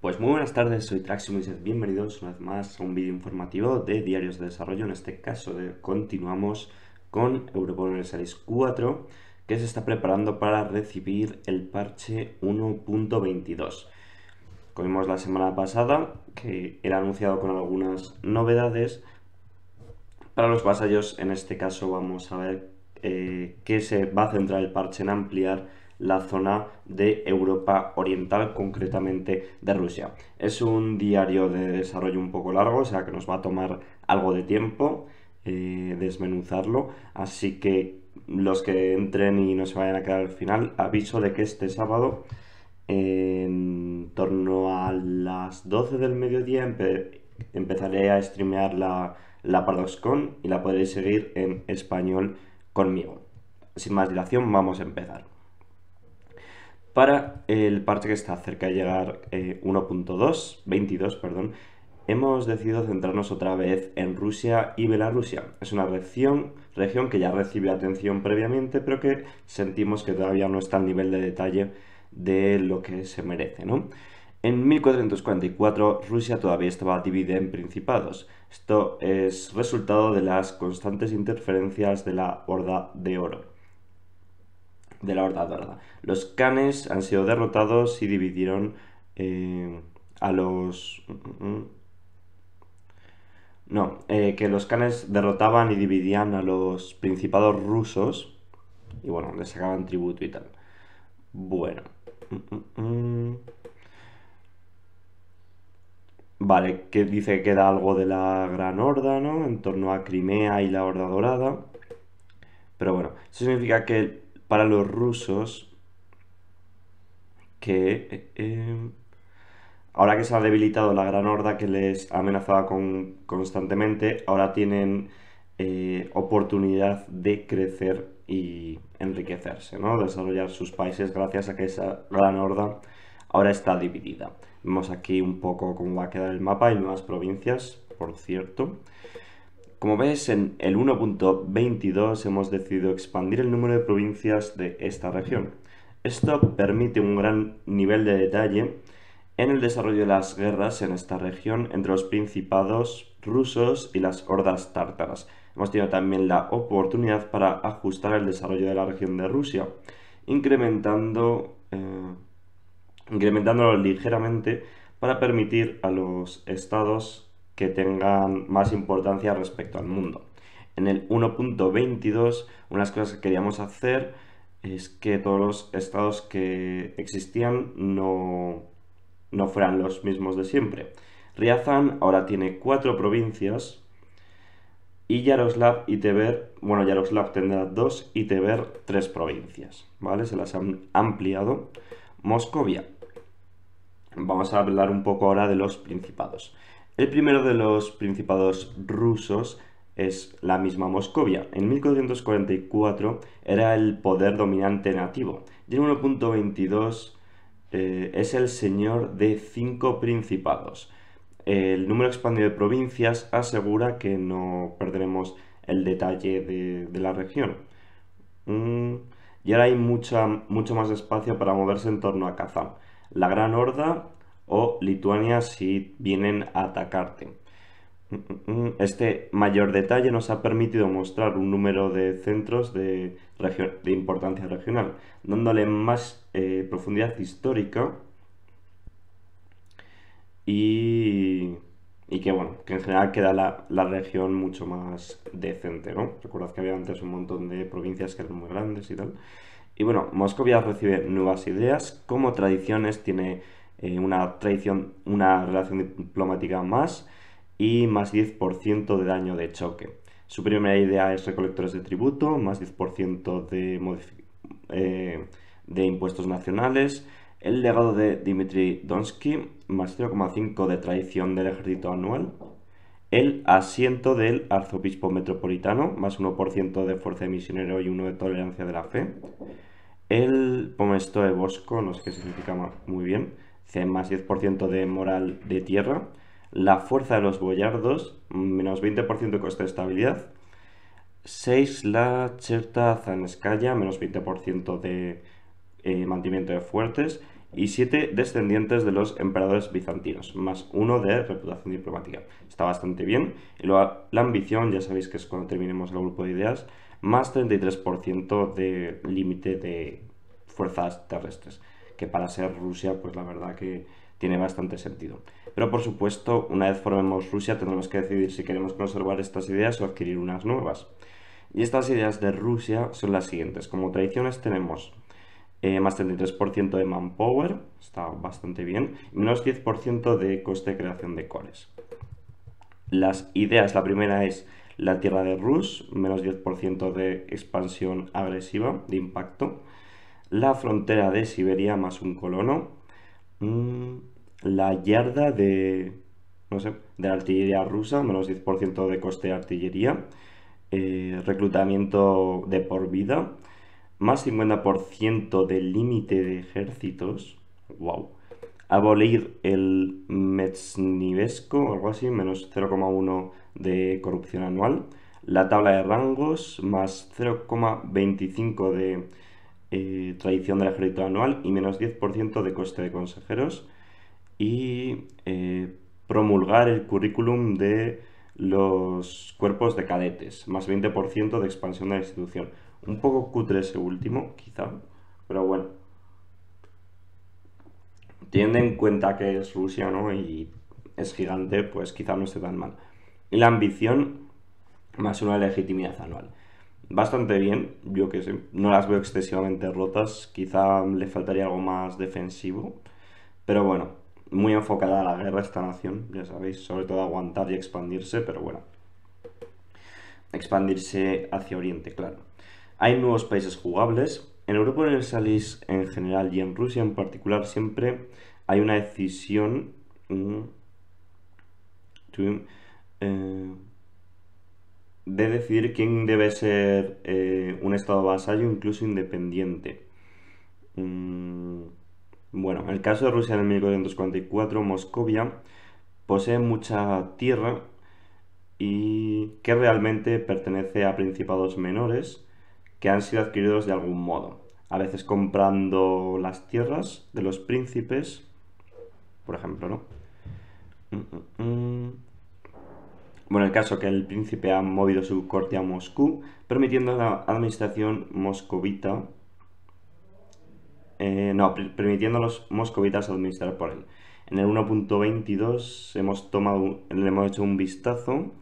Pues muy buenas tardes, soy Traximo y bienvenidos una vez más a un vídeo informativo de Diarios de Desarrollo. En este caso continuamos con Europol 4, que se está preparando para recibir el parche 1.22. Como la semana pasada, que era anunciado con algunas novedades para los vasallos. En este caso vamos a ver eh, qué se va a centrar el parche en ampliar la zona de Europa Oriental, concretamente de Rusia. Es un diario de desarrollo un poco largo, o sea que nos va a tomar algo de tiempo eh, desmenuzarlo, así que los que entren y no se vayan a quedar al final, aviso de que este sábado en torno a las 12 del mediodía empezaré a streamear la, la con y la podréis seguir en español conmigo. Sin más dilación, vamos a empezar. Para el parche que está cerca de llegar 1.2, eh, 22, perdón, hemos decidido centrarnos otra vez en Rusia y Belarusia. Es una región, región que ya recibe atención previamente, pero que sentimos que todavía no está al nivel de detalle de lo que se merece, ¿no? En 1444 Rusia todavía estaba dividida en principados. Esto es resultado de las constantes interferencias de la Horda de Oro de la Horda Dorada. Los canes han sido derrotados y dividieron eh, a los... Mm, mm, mm. No, eh, que los canes derrotaban y dividían a los principados rusos. Y bueno, les sacaban tributo y tal. Bueno. Vale, que dice que queda algo de la Gran Horda, ¿no? En torno a Crimea y la Horda Dorada. Pero bueno, eso significa que para los rusos que eh, eh, ahora que se ha debilitado la gran horda que les amenazaba con, constantemente, ahora tienen eh, oportunidad de crecer y enriquecerse, ¿no? desarrollar sus países gracias a que esa gran horda ahora está dividida. Vemos aquí un poco cómo va a quedar el mapa y nuevas provincias, por cierto. Como ves, en el 1.22 hemos decidido expandir el número de provincias de esta región. Esto permite un gran nivel de detalle en el desarrollo de las guerras en esta región entre los principados rusos y las hordas tártaras. Hemos tenido también la oportunidad para ajustar el desarrollo de la región de Rusia, incrementando, eh, incrementándolo ligeramente para permitir a los estados que tengan más importancia respecto al mundo. En el 1.22, unas cosas que queríamos hacer es que todos los estados que existían no, no fueran los mismos de siempre. Riazan ahora tiene cuatro provincias y Yaroslav y Tever. bueno, Yaroslav tendrá dos y Tever tres provincias, ¿vale? Se las han ampliado. Moscovia. Vamos a hablar un poco ahora de los principados. El primero de los principados rusos es la misma Moscovia. En 1444 era el poder dominante nativo y en 1.22 eh, es el señor de cinco principados. El número expandido de provincias asegura que no perderemos el detalle de, la región. Mm, y ahora hay mucha, mucho más espacio para moverse en torno a Kazán. La Gran Horda o Lituania si vienen a atacarte. Mm, mm, mm, este mayor detalle nos ha permitido mostrar un número de centros de, importancia regional, dándole más eh, profundidad histórica y, y, que, bueno, que en general queda la, región mucho más decente, ¿no? que había antes un montón de provincias que eran muy grandes y tal. Y bueno, Moscovia recibe nuevas ideas, como tradiciones, tiene eh, una, traición, una relación diplomática más y más 10% de daño de choque. Su primera idea es recolectores de tributo, más 10% de, eh, de impuestos nacionales. El legado de Dmitry Donsky, más 0,5 de traición del ejército anual. El asiento del arzobispo metropolitano, más 1% de fuerza de misionero y 1 de tolerancia de la fe. El pomesto de Bosco, no sé qué significa muy bien, C más 10% de moral de tierra. La fuerza de los boyardos, menos 20% de coste de estabilidad. 6 la Cherta zanescaya, menos 20% de eh, mantenimiento de fuertes. Y 7 descendientes de los emperadores bizantinos, más 1 de reputación diplomática. Está bastante bien. la ambición, ya sabéis que es cuando terminemos el grupo de ideas, más 33% de límite de fuerzas terrestres que para ser Rusia, pues la verdad que tiene bastante sentido. Pero por supuesto, una vez formemos Rusia, tendremos que decidir si queremos conservar estas ideas o adquirir unas nuevas. Y estas ideas de Rusia son las siguientes. Como tradiciones tenemos eh, más 33% de manpower, está bastante bien, menos 10% de coste de creación de cores. Las ideas, la primera es la tierra de Rus, menos 10% de expansión agresiva, de impacto la frontera de Siberia más un colono, mm, la yarda de, no sé, de la artillería rusa, menos 10% de coste de artillería, eh, reclutamiento de por vida, más 50% del límite de ejércitos, wow, abolir el Metsnivesco, o algo así, menos 0,1 de corrupción anual, la tabla de rangos, más 0,25 de eh, tradición del ejército anual y menos 10% de coste de consejeros y eh, promulgar el currículum de los cuerpos de cadetes, más 20% de expansión de la institución. Un poco cutre ese último, quizá, pero bueno. Teniendo en cuenta que es Rusia, ¿no? Y es gigante, pues quizá no esté tan mal. Y la ambición más una legitimidad anual bastante bien, yo que sé. No las veo excesivamente rotas, quizá le faltaría algo más defensivo. Pero bueno, muy enfocada a la guerra esta nación, ya sabéis, sobre todo aguantar y expandirse, pero bueno. Expandirse hacia Oriente, claro. Hay nuevos países jugables. En Europa Universalis en general y en Rusia en particular siempre hay una decisión... Mm, eh, de decidir quién debe ser eh, un Estado vasallo, incluso independiente. Mm, bueno, en el caso de Rusia en 1444, Moscovia posee mucha tierra y que realmente pertenece a principados menores que han sido adquiridos de algún modo, a veces comprando las tierras de los príncipes, por ejemplo, ¿no? Mm, mm, bueno, el caso que el príncipe ha movido su corte a Moscú, permitiendo a la administración moscovita. Eh, no, permitiendo a los moscovitas administrar por él. En el 1.22 hemos tomado, le hemos hecho un vistazo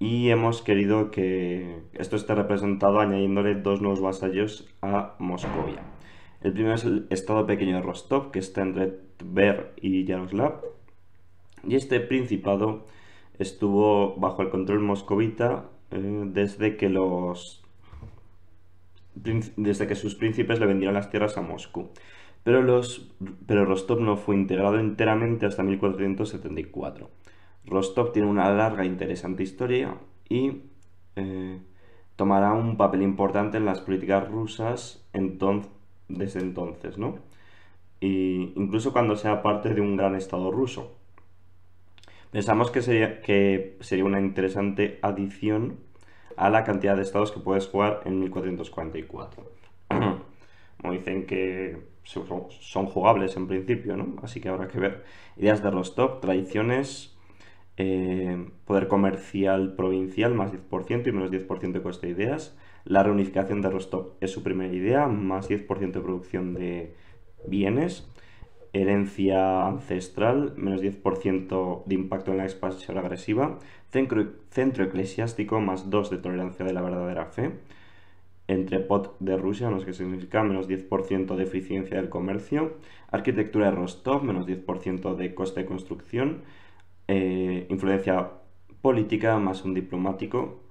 y hemos querido que esto esté representado añadiéndole dos nuevos vasallos a Moscovia. El primero es el estado pequeño de Rostov, que está entre Tver y Yaroslav. Y este principado estuvo bajo el control moscovita eh, desde que los desde que sus príncipes le vendieron las tierras a Moscú. Pero, los, pero Rostov no fue integrado enteramente hasta 1474. Rostov tiene una larga e interesante historia y eh, tomará un papel importante en las políticas rusas entonces, desde entonces, ¿no? incluso cuando sea parte de un gran estado ruso. Pensamos que sería, que sería una interesante adición a la cantidad de estados que puedes jugar en 1444. Como dicen que son jugables en principio, ¿no? Así que habrá que ver. Ideas de Rostov, tradiciones, eh, poder comercial provincial más 10% y menos 10% de coste de ideas. La reunificación de Rostov es su primera idea, más 10% de producción de bienes herencia ancestral, menos 10% de impacto en la expansión agresiva, centro, eclesiástico, más 2 de tolerancia de la verdadera fe, Entrepot de Rusia, no sé significa, menos 10% de eficiencia del comercio, arquitectura de Rostov, menos 10% de coste de construcción, eh, influencia política, más un diplomático,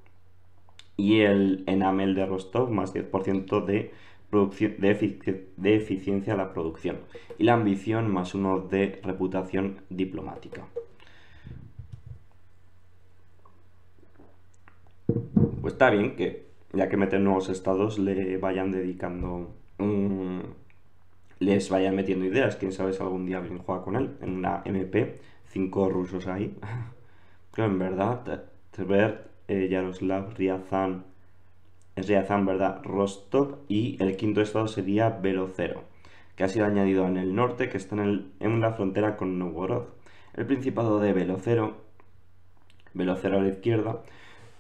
y el enamel de Rostov, más 10% de producción, de, eficiencia a la producción y la ambición más uno de reputación diplomática. Pues está bien que, ya que meten nuevos estados, le vayan dedicando... les vayan metiendo ideas. Quién sabe si algún día alguien juega con él en una MP. Cinco rusos ahí. Pero en verdad, Tver, eh, Yaroslav Ryazan Sería Riazán, Rostov y el quinto estado sería Velocero, que ha sido añadido en el norte, que está en, la frontera con Novgorod. El principado de Velocero, Velocero a la izquierda,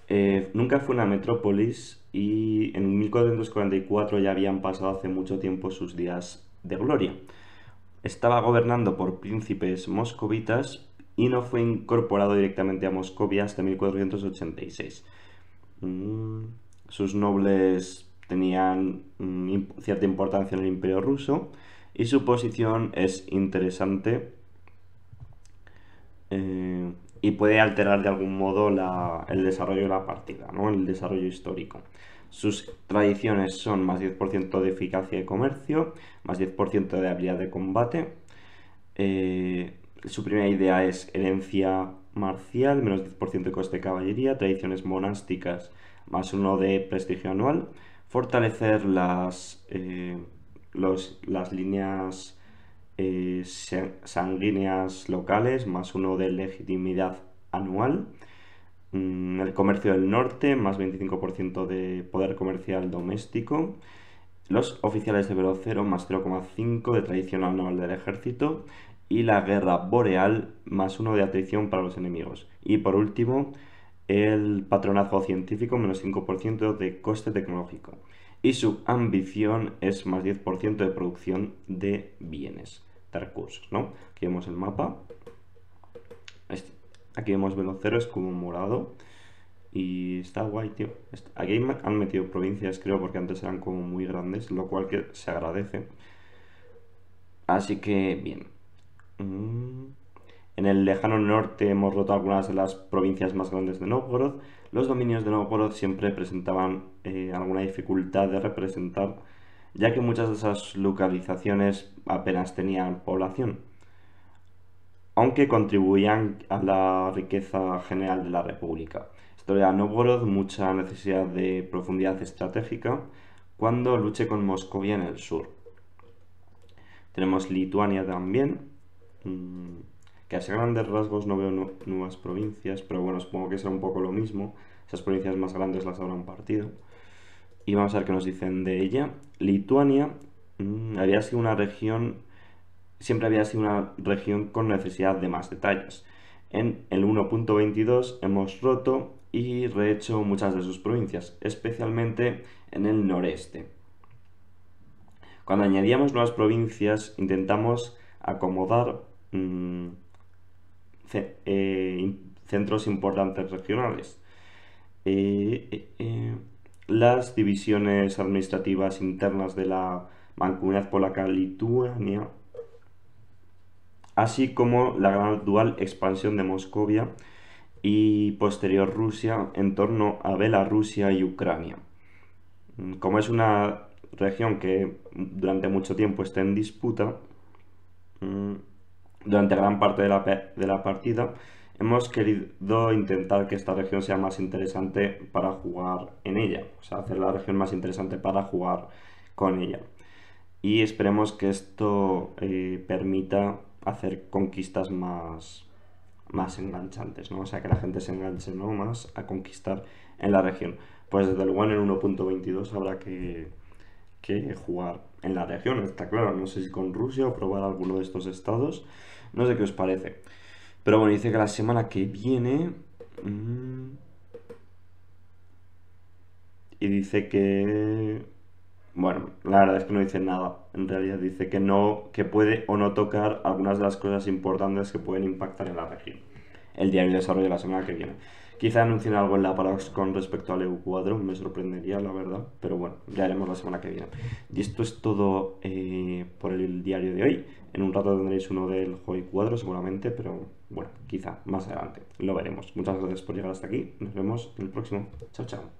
eh, nunca fue una metrópolis y en 1444 ya habían pasado hace mucho tiempo sus días de gloria. Estaba gobernando por príncipes moscovitas y no fue incorporado directamente a Moscovia hasta 1486 sus nobles tenían mm, cierta importancia en el imperio ruso y su posición es interesante eh, y puede alterar de algún modo el desarrollo de la partida, ¿no? el desarrollo histórico. Sus tradiciones son más 10% de eficacia de comercio, más 10% de habilidad de combate. Eh, su primera idea es herencia marcial, menos 10% de coste de caballería, tradiciones monásticas, más uno de prestigio anual, fortalecer las, eh, las líneas eh, sanguíneas locales, más uno de legitimidad anual, mm, el comercio del norte, más 25% de poder comercial doméstico, los oficiales de velocero, 0 más 0,5 de tradición anual del ejército y la guerra boreal más uno de atrición para los enemigos. Y por último, el patronazgo científico menos 5% de coste tecnológico y su ambición es más 10% de producción de bienes, de recursos, ¿no? Aquí vemos el mapa, este, aquí vemos Velocero, es como morado y está guay, tío. Aquí han metido provincias, creo, porque antes eran como muy grandes, lo cual que se agradece. Así que, bien. Mm. En el lejano norte hemos roto algunas de las provincias más grandes de Novgorod. Los dominios de Novgorod siempre presentaban eh, alguna dificultad de representar, ya que muchas de esas localizaciones apenas tenían población, aunque contribuían a la riqueza general de la República. Historia a Novgorod, mucha necesidad de profundidad estratégica cuando luche con Moscovia en el sur. Tenemos Lituania también. Mm, que a grandes rasgos no veo nuevas provincias, pero bueno, supongo que será un poco lo mismo. Esas provincias más grandes las habrán partido. Y vamos a ver qué nos dicen de ella. Lituania mm, había sido una región, siempre había sido una región con necesidad de más detalles. En el 1.22 hemos roto y rehecho muchas de sus provincias, especialmente en el noreste. Cuando añadíamos nuevas provincias intentamos acomodar mm, eh, centros importantes regionales. Eh, eh, las divisiones administrativas internas de la Mancomunidad Polaca-Lituania, así como la gradual expansión de Moscovia y posterior Rusia en torno a Bielorrusia y Ucrania. Mm, como es una región que durante mucho tiempo está en disputa, mm, durante gran parte de la, de la partida hemos querido intentar que esta región sea más interesante para jugar en ella, o sea, hacer la región más interesante para jugar con ella. Y esperemos que esto eh, permita hacer conquistas más, más enganchantes, ¿no? O sea, que la gente se enganche ¿no? más a conquistar en la región. Pues desde luego en el 1.22 habrá que, que jugar en la región, está claro, no sé si con Rusia o probar alguno de estos estados, no sé qué os parece. Pero bueno, dice que la semana que viene... Mm, y dice que... Bueno, la verdad es que no dice nada. En realidad dice que no, que puede o no tocar algunas de las cosas importantes que pueden impactar en la región. El diario de desarrollo de la semana que viene. Quizá anuncien algo en la Paradox con respecto al EU4, me sorprendería, la verdad. Pero bueno, ya haremos la semana que viene. Y esto es todo eh, por el diario de hoy. En un rato tendréis uno del joy 4 seguramente, pero bueno, quizá más adelante. Lo veremos. Muchas gracias por llegar hasta aquí. Nos vemos en el próximo. Chao, chao.